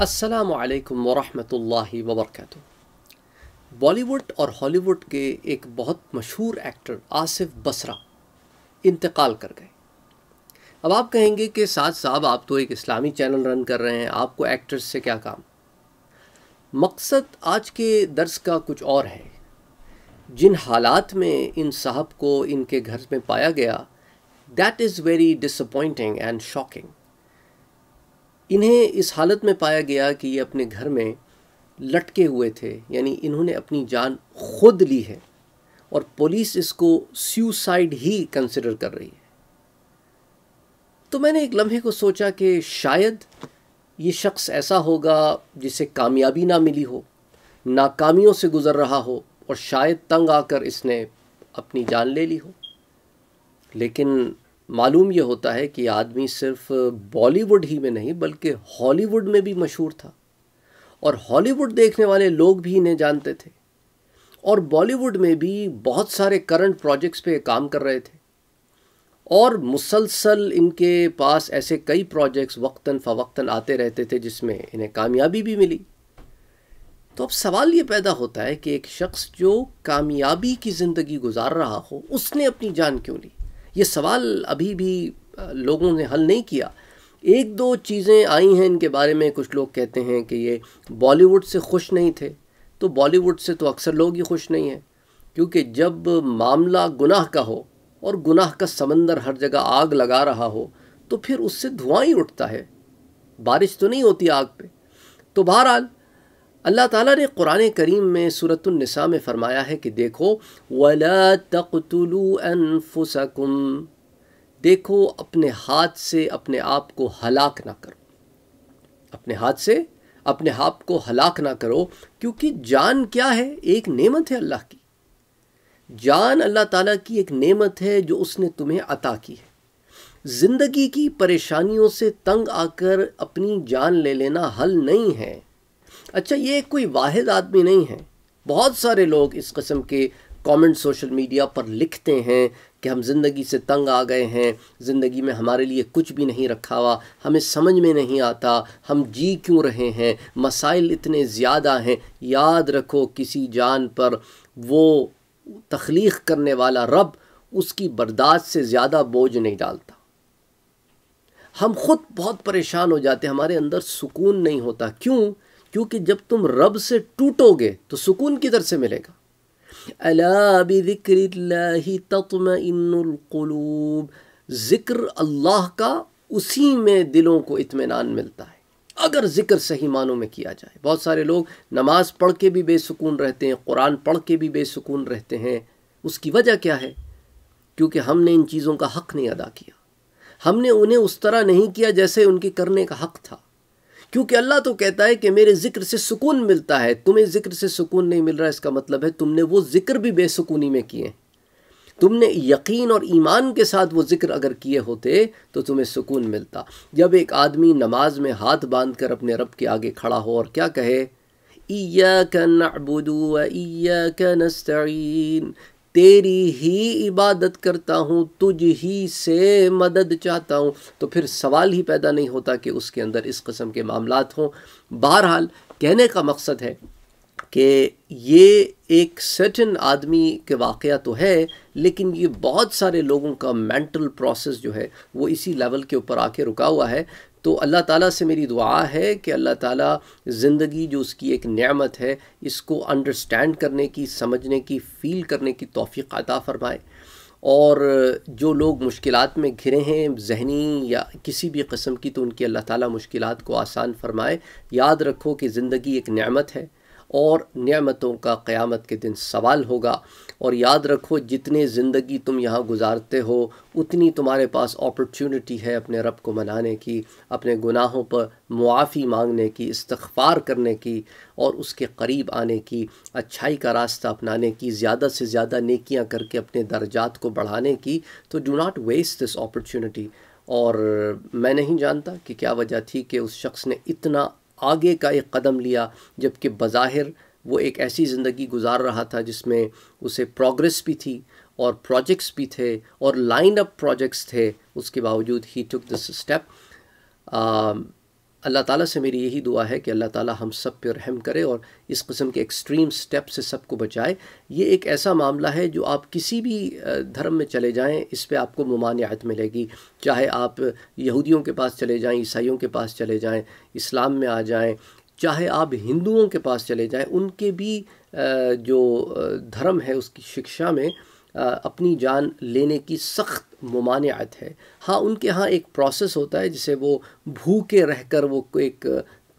असलकम वरहमल वबरक बॉलीवुड और हॉलीवुड के एक बहुत मशहूर एक्टर आसिफ बसरा इंतकाल कर गए अब आप कहेंगे कि साथ साहब आप तो एक इस्लामी चैनल रन कर रहे हैं आपको एक्टर्स से क्या काम मकसद आज के दर्स का कुछ और है जिन हालात में इन साहब को इनके घर में पाया गया that is very disappointing and shocking इन्हें इस हालत में पाया गया कि ये अपने घर में लटके हुए थे यानी इन्होंने अपनी जान खुद ली है और पुलिस इसको सुसाइड ही कंसिडर कर रही है तो मैंने एक लम्हे को सोचा कि शायद ये शख्स ऐसा होगा जिसे कामयाबी ना मिली हो नाकामियों से गुज़र रहा हो और शायद तंग आकर इसने अपनी जान ले ली हो लेकिन मालूम ये होता है कि आदमी सिर्फ बॉलीवुड ही में नहीं बल्कि हॉलीवुड में भी मशहूर था और हॉलीवुड देखने वाले लोग भी इन्हें जानते थे और बॉलीवुड में भी बहुत सारे करंट प्रोजेक्ट्स पे काम कर रहे थे और मुसलसल इनके पास ऐसे कई प्रोजेक्ट्स वक्ता फ़वक्ता आते रहते थे जिसमें इन्हें कामयाबी भी मिली तो अब सवाल ये पैदा होता है कि एक शख्स जो कामयाबी की ज़िंदगी गुजार रहा हो उसने अपनी जान क्यों ली ये सवाल अभी भी लोगों ने हल नहीं किया एक दो चीज़ें आई हैं इनके बारे में कुछ लोग कहते हैं कि ये बॉलीवुड से खुश नहीं थे तो बॉलीवुड से तो अक्सर लोग ही खुश नहीं हैं क्योंकि जब मामला गुनाह का हो और गुनाह का समंदर हर जगह आग लगा रहा हो तो फिर उससे धुआं ही उठता है बारिश तो नहीं होती आग पे तो बहरहाल अल्लाह ताला ने कुरान करीम में सूरतुलनसा में फ़रमाया है कि देखो वला अनफुसकुम देखो अपने हाथ से अपने आप को हलाक ना करो अपने हाथ से अपने आप को हलाक ना करो क्योंकि जान क्या है एक नेमत है अल्लाह की जान अल्लाह ताला की एक नेमत है जो उसने तुम्हें अता की है ज़िंदगी की परेशानियों से तंग आकर अपनी जान ले लेना हल नहीं है अच्छा ये कोई वाहिद आदमी नहीं है बहुत सारे लोग इस कस्म के कमेंट सोशल मीडिया पर लिखते हैं कि हम ज़िंदगी से तंग आ गए हैं ज़िंदगी में हमारे लिए कुछ भी नहीं रखा हुआ हमें समझ में नहीं आता हम जी क्यों रहे हैं मसाइल इतने ज़्यादा हैं याद रखो किसी जान पर वो तख्लीक करने वाला रब उसकी बर्दाश्त से ज़्यादा बोझ नहीं डालता हम खुद बहुत परेशान हो जाते हमारे अंदर सुकून नहीं होता क्यों क्योंकि जब तुम रब से टूटोगे तो सुकून किधर से मिलेगा अला बिक्री तत्मकलूब ज़िक्र अल्लाह का उसी में दिलों को इतमान मिलता है अगर ज़िक्र सही मानों में किया जाए बहुत सारे लोग नमाज़ पढ़ के भी बेसकून रहते हैं कुरान पढ़ के भी बेसकून रहते हैं उसकी वजह क्या है क्योंकि हमने इन चीज़ों का हक़ नहीं अदा किया हमने उन्हें उस तरह नहीं किया जैसे उनके करने का हक़ था क्योंकि अल्लाह तो कहता है कि मेरे ज़िक्र से सुकून मिलता है तुम्हें ज़िक्र से सुकून नहीं मिल रहा इसका मतलब है तुमने वो ज़िक्र भी बेसुकूनी में किए तुमने यकीन और ईमान के साथ वो ज़िक्र अगर किए होते तो तुम्हें सुकून मिलता जब एक आदमी नमाज में हाथ बांध कर अपने रब के आगे खड़ा हो और क्या कहे ईया का नबुदू ईया का नस्तीन तेरी ही इबादत करता हूँ तुझ ही से मदद चाहता हूँ तो फिर सवाल ही पैदा नहीं होता कि उसके अंदर इस कस्म के मामला हों बहरहाल कहने का मकसद है कि ये एक सर्टन आदमी के वाक़ तो है लेकिन ये बहुत सारे लोगों का मेंटल प्रोसेस जो है वो इसी लेवल के ऊपर आके रुका हुआ है तो अल्लाह ताला से मेरी दुआ है कि अल्लाह ताला ज़िंदगी जो उसकी एक नेमत है इसको अंडरस्टैंड करने की समझने की फ़ील करने की तोफ़ी अता फ़रमाए और जो लोग मुश्किल में घिरे हैं जहनी या किसी भी कस्म की तो उनकी अल्लाह ताला मुश्किल को आसान फ़रमाए याद रखो कि ज़िंदगी एक नेमत है और नियामतों का क़्यामत के दिन सवाल होगा और याद रखो जितने ज़िंदगी तुम यहाँ गुजारते हो उतनी तुम्हारे पास अपॉर्चुनिटी है अपने रब को मनाने की अपने गुनाहों पर मुआफ़ी मांगने की इस्तगफार करने की और उसके करीब आने की अच्छाई का रास्ता अपनाने की ज़्यादा से ज़्यादा नेकियाँ करके अपने दर्जात को बढ़ाने की तो do not waste this opportunity और मैं नहीं जानता कि क्या वजह थी कि उस शख्स ने इतना आगे का एक कदम लिया जबकि बाहिर वो एक ऐसी ज़िंदगी गुजार रहा था जिसमें उसे प्रोग्रेस भी थी और प्रोजेक्ट्स भी थे और लाइन अप प्रोजेक्ट्स थे उसके बावजूद ही टुक दिस स्टेप अल्लाह ताला से मेरी यही दुआ है कि अल्लाह ताला हम सब पे रहम करे और इस कस्म के एक्सट्रीम स्टेप से सबको बचाए ये एक ऐसा मामला है जो आप किसी भी धर्म में चले जाएं इस पर आपको ममानियात मिलेगी चाहे आप यहूदियों के पास चले जाएं ईसाइयों के पास चले जाएं इस्लाम में आ जाएं चाहे आप हिंदुओं के पास चले जाएँ उनके भी जो धर्म है उसकी शिक्षा में अपनी जान लेने की सख्त ममानियत है हाँ उनके यहाँ एक प्रोसेस होता है जिसे वो भूखे रहकर वो एक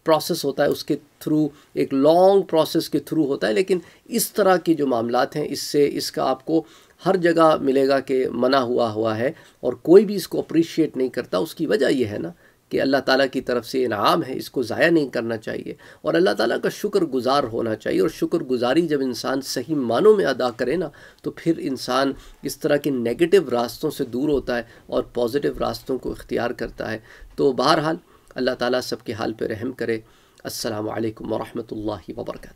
प्रोसेस होता है उसके थ्रू एक लॉन्ग प्रोसेस के थ्रू होता है लेकिन इस तरह के जो मामला हैं इससे इसका आपको हर जगह मिलेगा कि मना हुआ हुआ है और कोई भी इसको अप्रिशिएट नहीं करता उसकी वजह यह है ना कि अल्लाह ताला की तरफ से इनाम है इसको ज़ाया नहीं करना चाहिए और अल्लाह ताला का शुक्र गुज़ार होना चाहिए और शुक्र गुज़ारी जब इंसान सही मानों में अदा करे ना तो फिर इंसान इस तरह के नेगेटिव रास्तों से दूर होता है और पॉजिटिव रास्तों को इख्तियार करता है तो बहरहाल अल्लाह ताला सबके हाल पर रहम करे असलकम वरहमल वर्का